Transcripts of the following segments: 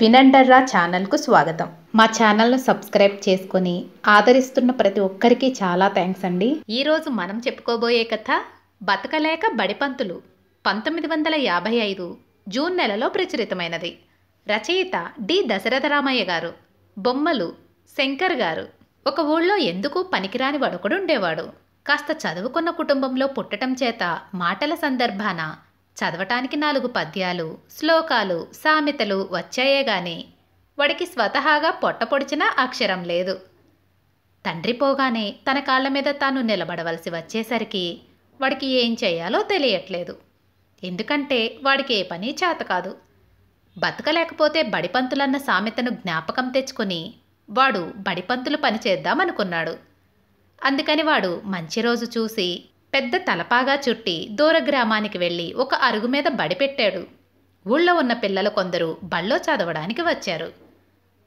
వినండర్రా ఛానల్కు స్వాగతం మా ఛానల్ను సబ్స్క్రైబ్ చేసుకుని ఆదరిస్తున్న ప్రతి ఒక్కరికి చాలా థ్యాంక్స్ అండి ఈరోజు మనం చెప్పుకోబోయే కథ బతకలేక బడిపంతులు పంతొమ్మిది వందల యాభై ఐదు జూన్ నెలలో ప్రచురితమైనది రచయిత డి దశరథరామయ్య గారు బొమ్మలు శంకర్ గారు ఒక ఊళ్ళో ఎందుకు పనికిరాని వడుకుడు ఉండేవాడు కాస్త చదువుకున్న కుటుంబంలో పుట్టటం చేత మాటల సందర్భాన చదవటానికి నాలుగు పద్యాలు శ్లోకాలు సామెతలు వచ్చాయే గాని వాడికి స్వతహాగా పొట్టపొడిచిన అక్షరం లేదు తండ్రి పోగానే తన కాళ్ళ మీద తాను నిలబడవలసి వచ్చేసరికి వాడికి ఏం చేయాలో తెలియట్లేదు ఎందుకంటే వాడికి ఏ పని చేత కాదు బతకలేకపోతే బడిపంతులన్న సామెతను జ్ఞాపకం తెచ్చుకుని వాడు బడిపంతులు పని చేద్దామనుకున్నాడు అందుకని వాడు మంచి రోజు చూసి పెద్ద తలపాగా చుట్టి దూర గ్రామానికి వెళ్ళి ఒక అరుగు మీద బడిపెట్టాడు ఊళ్ళో ఉన్న పిల్లలు కొందరు బళ్ళో చదవడానికి వచ్చారు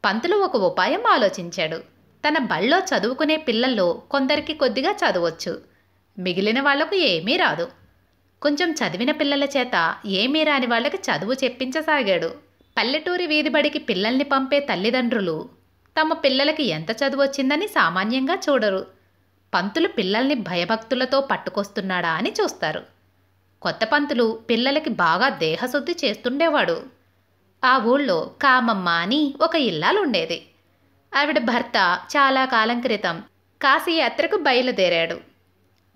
పంతులు ఒక ఉపాయం ఆలోచించాడు తన బళ్ళో చదువుకునే పిల్లల్లో కొందరికి కొద్దిగా చదవచ్చు మిగిలిన వాళ్లకు ఏమీ రాదు కొంచెం చదివిన పిల్లల చేత ఏమీ రాని వాళ్ళకి చదువు చెప్పించసాగాడు పల్లెటూరి వీధిబడికి పిల్లల్ని పంపే తల్లిదండ్రులు తమ పిల్లలకి ఎంత చదువు వచ్చిందని సామాన్యంగా చూడరు పంతులు పిల్లల్ని భయభక్తులతో పట్టుకొస్తున్నాడా అని చూస్తారు కొత్త పంతులు పిల్లలకి బాగా దేహశుద్ధి చేస్తుండేవాడు ఆ ఊళ్ళో కామమ్మ అని ఒక ఇల్లాలు ఉండేది ఆవిడ భర్త చాలా కాలం క్రితం కాశీయాత్రకు బయలుదేరాడు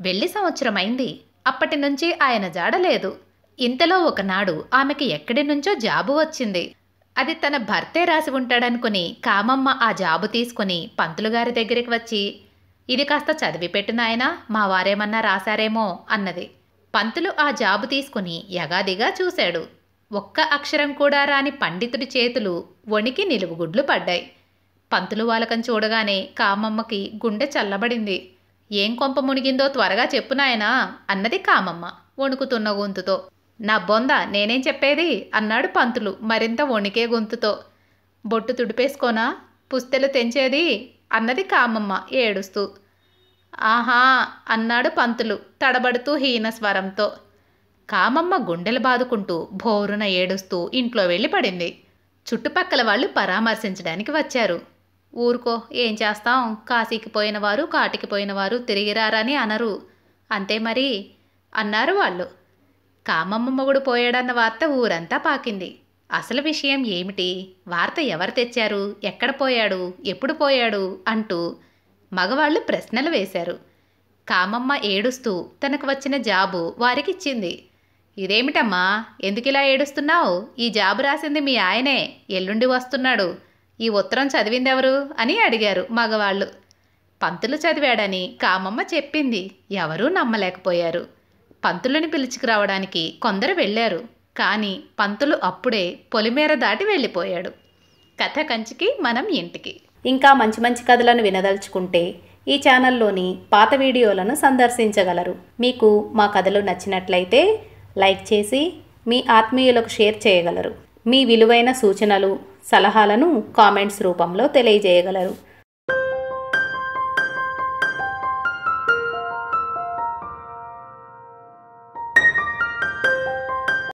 వెళ్ళి సంవత్సరమైంది అప్పటి నుంచి ఆయన జాడలేదు ఇంతలో ఒకనాడు ఆమెకి ఎక్కడి నుంచో జాబు వచ్చింది అది తన భర్తే రాసి ఉంటాడనుకుని కామమ్మ ఆ జాబు తీసుకుని పంతులుగారి దగ్గరికి వచ్చి ఇది కాస్త చదివి పెట్టినాయన మా వారేమన్నా రాశారేమో అన్నది పంతులు ఆ జాబు తీసుకుని యగాదిగా చూశాడు ఒక్క అక్షరం కూడా రాని పండితుడి చేతులు వణికి నిలువుగుడ్లు పడ్డాయి పంతులు వాలకం చూడగానే కామమ్మకి గుండె చల్లబడింది ఏం కొంప మునిగిందో త్వరగా చెప్పు నాయనా అన్నది కామమ్మ వణుకుతున్న గొంతుతో నా బొంద నేనేం చెప్పేది అన్నాడు పంతులు మరింత వణికే గొంతుతో బొట్టు తుడిపేసుకోనా పుస్తెలు తెంచేది అన్నది కామమ్మ ఏడుస్తూ ఆహా అన్నాడు పంతులు తడబడుతూ హీన స్వరంతో కామమ్మ గుండెలు బాదుకుంటూ భోరున ఏడుస్తూ ఇంట్లో వెళ్ళి పడింది చుట్టుపక్కల వాళ్ళు పరామర్శించడానికి వచ్చారు ఊరుకో ఏం చేస్తాం కాశీకి పోయినవారు కాటికి పోయినవారు తిరిగి రారని అనరు అంతే మరి అన్నారు వాళ్ళు కామమ్మ మొగుడు పోయాడన్న వార్త ఊరంతా పాకింది అసలు విషయం ఏమిటి వార్త ఎవరు తెచ్చారు ఎక్కడ పోయాడు ఎప్పుడు పోయాడు అంటూ మగవాళ్ళు ప్రశ్నలు వేశారు కామమ్మ ఏడుస్తూ తనకు వచ్చిన జాబు వారికిచ్చింది ఇదేమిటమ్మా ఎందుకిలా ఏడుస్తున్నావు ఈ జాబు రాసింది మీ ఆయనే ఎల్లుండి వస్తున్నాడు ఈ ఉత్తరం చదివిందెవరు అని అడిగారు మగవాళ్ళు పంతులు చదివాడని కామమ్మ చెప్పింది ఎవరూ నమ్మలేకపోయారు పంతులను పిలుచుకురావడానికి కొందరు వెళ్ళారు కానీ పంతులు అప్పుడే పొలిమేర దాటి వెళ్ళిపోయాడు కథ కంచికి మనం ఇంటికి ఇంకా మంచి మంచి కథలను వినదలుచుకుంటే ఈ ఛానల్లోని పాత వీడియోలను సందర్శించగలరు మీకు మా కథలు నచ్చినట్లయితే లైక్ చేసి మీ ఆత్మీయులకు షేర్ చేయగలరు మీ విలువైన సూచనలు సలహాలను కామెంట్స్ రూపంలో తెలియజేయగలరు